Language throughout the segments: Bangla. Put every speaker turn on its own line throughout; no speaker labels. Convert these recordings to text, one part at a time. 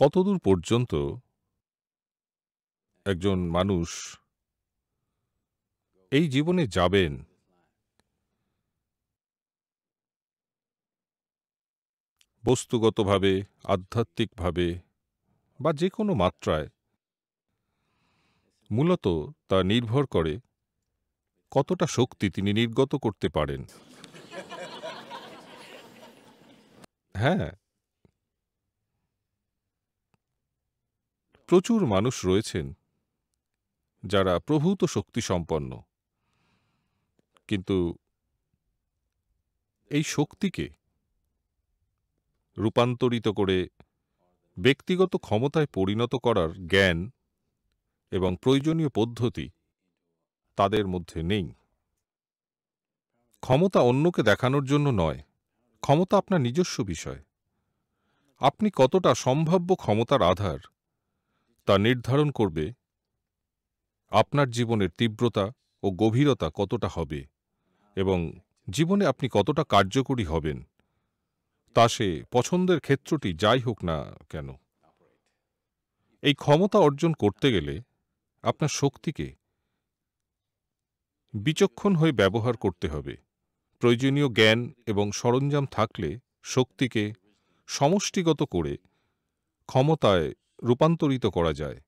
কতদূর পর্যন্ত একজন মানুষ এই জীবনে যাবেন বস্তুগতভাবে আধ্যাত্মিকভাবে বা যে কোনো মাত্রায় মূলত তা নির্ভর করে কতটা শক্তি তিনি নির্গত করতে পারেন হ্যাঁ প্রচুর মানুষ রয়েছেন যারা প্রভূত শক্তি সম্পন্ন কিন্তু এই শক্তিকে রূপান্তরিত করে ব্যক্তিগত ক্ষমতায় পরিণত করার জ্ঞান এবং প্রয়োজনীয় পদ্ধতি তাদের মধ্যে নেই ক্ষমতা অন্যকে দেখানোর জন্য নয় ক্ষমতা আপনার নিজস্ব বিষয় আপনি কতটা সম্ভাব্য ক্ষমতার আধার তা নির্ধারণ করবে আপনার জীবনের তীব্রতা ও গভীরতা কতটা হবে এবং জীবনে আপনি কতটা কার্যকরী হবেন তা সে পছন্দের ক্ষেত্রটি যাই হোক না কেন এই ক্ষমতা অর্জন করতে গেলে আপনার শক্তিকে বিচক্ষণ হয়ে ব্যবহার করতে হবে প্রয়োজনীয় জ্ঞান এবং সরঞ্জাম থাকলে শক্তিকে সমষ্টিগত করে ক্ষমতায় রূপান্তরিত করা যায়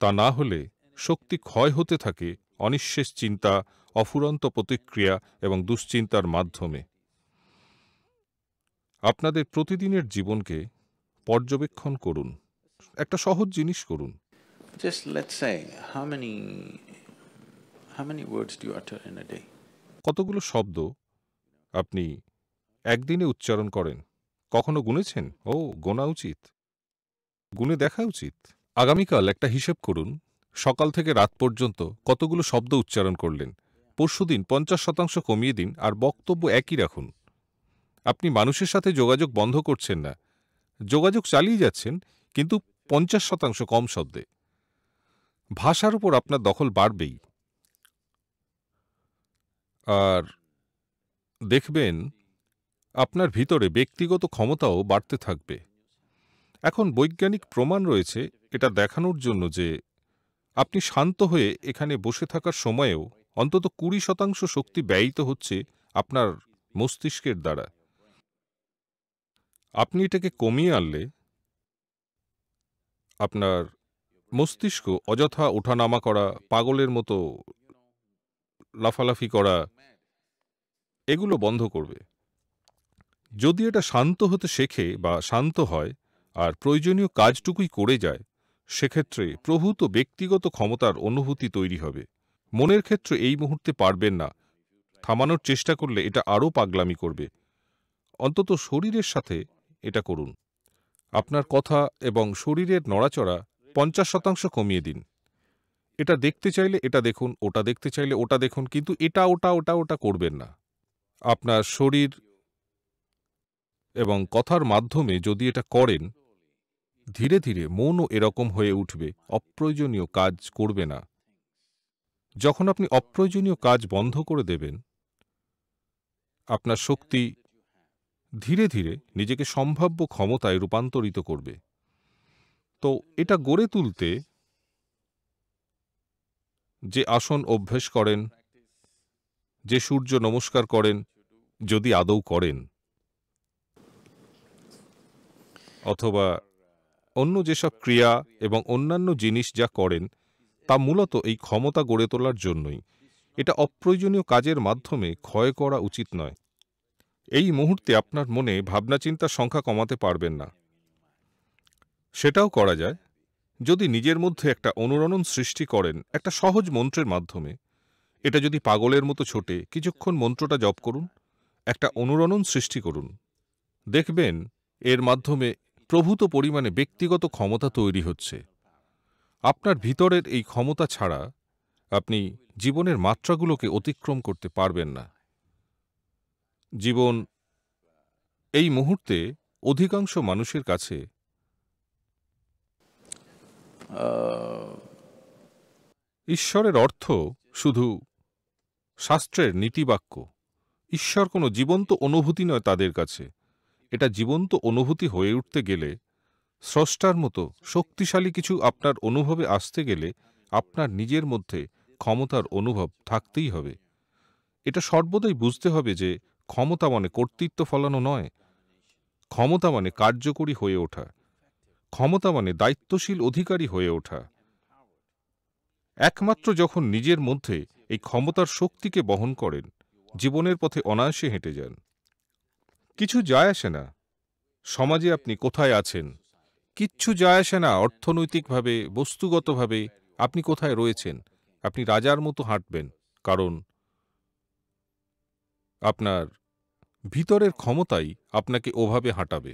তা না হলে শক্তি ক্ষয় হতে থাকে অনিঃশেষ চিন্তা অফুরন্ত প্রতিক্রিয়া এবং দুশ্চিন্তার মাধ্যমে আপনাদের প্রতিদিনের জীবনকে পর্যবেক্ষণ করুন একটা সহজ জিনিস করুন কতগুলো শব্দ আপনি একদিনে উচ্চারণ করেন কখনো গুনেছেন ও গোনা উচিত গুনে দেখা উচিত আগামীকাল একটা হিসেব করুন সকাল থেকে রাত পর্যন্ত কতগুলো শব্দ উচ্চারণ করলেন পরশুদিন পঞ্চাশ শতাংশ কমিয়ে দিন আর বক্তব্য একই রাখুন আপনি মানুষের সাথে যোগাযোগ বন্ধ করছেন না যোগাযোগ চালিয়ে যাচ্ছেন কিন্তু পঞ্চাশ শতাংশ কম শব্দে ভাষার উপর আপনার দখল বাড়বেই আর দেখবেন আপনার ভিতরে ব্যক্তিগত ক্ষমতাও বাড়তে থাকবে এখন বৈজ্ঞানিক প্রমাণ রয়েছে এটা দেখানোর জন্য যে আপনি শান্ত হয়ে এখানে বসে থাকার সময়েও অন্তত কুড়ি শতাংশ শক্তি ব্যয়িত হচ্ছে আপনার মস্তিষ্কের দ্বারা আপনি এটাকে কমিয়ে আনলে আপনার মস্তিষ্ক অযথা ওঠানামা করা পাগলের মতো লাফালাফি করা এগুলো বন্ধ করবে যদি এটা শান্ত হতে শেখে বা শান্ত হয় আর প্রয়োজনীয় কাজটুকুই করে যায় সেক্ষেত্রে প্রভূত ব্যক্তিগত ক্ষমতার অনুভূতি তৈরি হবে মনের ক্ষেত্রে এই মুহূর্তে পারবেন না থামানোর চেষ্টা করলে এটা আরও পাগলামি করবে অন্তত শরীরের সাথে এটা করুন আপনার কথা এবং শরীরের নড়াচড়া পঞ্চাশ শতাংশ কমিয়ে দিন এটা দেখতে চাইলে এটা দেখুন ওটা দেখতে চাইলে ওটা দেখুন কিন্তু এটা ওটা ওটা ওটা করবেন না আপনার শরীর এবং কথার মাধ্যমে যদি এটা করেন ধীরে ধীরে মনও এরকম হয়ে উঠবে অপ্রয়োজনীয় কাজ করবে না যখন আপনি অপ্রয়োজনীয় কাজ বন্ধ করে দেবেন আপনার শক্তি ধীরে ধীরে নিজেকে সম্ভাব্য ক্ষমতায় রূপান্তরিত করবে তো এটা গড়ে তুলতে যে আসন অভ্যেস করেন যে সূর্য নমস্কার করেন যদি আদৌ করেন অথবা অন্য যেসব ক্রিয়া এবং অন্যান্য জিনিস যা করেন তা মূলত এই ক্ষমতা গড়ে তোলার জন্যই এটা অপ্রয়োজনীয় কাজের মাধ্যমে ক্ষয় করা উচিত নয় এই মুহূর্তে আপনার মনে ভাবনাচিন্তার সংখ্যা কমাতে পারবেন না সেটাও করা যায় যদি নিজের মধ্যে একটা অনুরণন সৃষ্টি করেন একটা সহজ মন্ত্রের মাধ্যমে এটা যদি পাগলের মতো ছোটে কিছুক্ষণ মন্ত্রটা জপ করুন একটা অনুরণন সৃষ্টি করুন দেখবেন এর মাধ্যমে প্রভূত পরিমাণে ব্যক্তিগত ক্ষমতা তৈরি হচ্ছে আপনার ভিতরের এই ক্ষমতা ছাড়া আপনি জীবনের মাত্রাগুলোকে অতিক্রম করতে পারবেন না জীবন এই মুহূর্তে অধিকাংশ মানুষের কাছে ঈশ্বরের অর্থ শুধু শাস্ত্রের নীতিবাক্য ঈশ্বর কোনো জীবন্ত অনুভূতি নয় তাদের কাছে এটা জীবন্ত অনুভূতি হয়ে উঠতে গেলে স্রষ্টার মতো শক্তিশালী কিছু আপনার অনুভবে আসতে গেলে আপনার নিজের মধ্যে ক্ষমতার অনুভব থাকতেই হবে এটা সর্বদাই বুঝতে হবে যে ক্ষমতা মানে কর্তৃত্ব ফলানো নয় ক্ষমতা মানে কার্যকরী হয়ে ওঠা ক্ষমতা মানে দায়িত্বশীল অধিকারী হয়ে ওঠা একমাত্র যখন নিজের মধ্যে এই ক্ষমতার শক্তিকে বহন করেন জীবনের পথে অনায়াসে হেঁটে যান কিছু যায় আসে না সমাজে আপনি কোথায় আছেন কিচ্ছু যায় আসে না অর্থনৈতিকভাবে বস্তুগতভাবে আপনি কোথায় রয়েছেন আপনি রাজার মতো হাঁটবেন কারণ আপনার ভিতরের ক্ষমতাই আপনাকে ওভাবে হাঁটাবে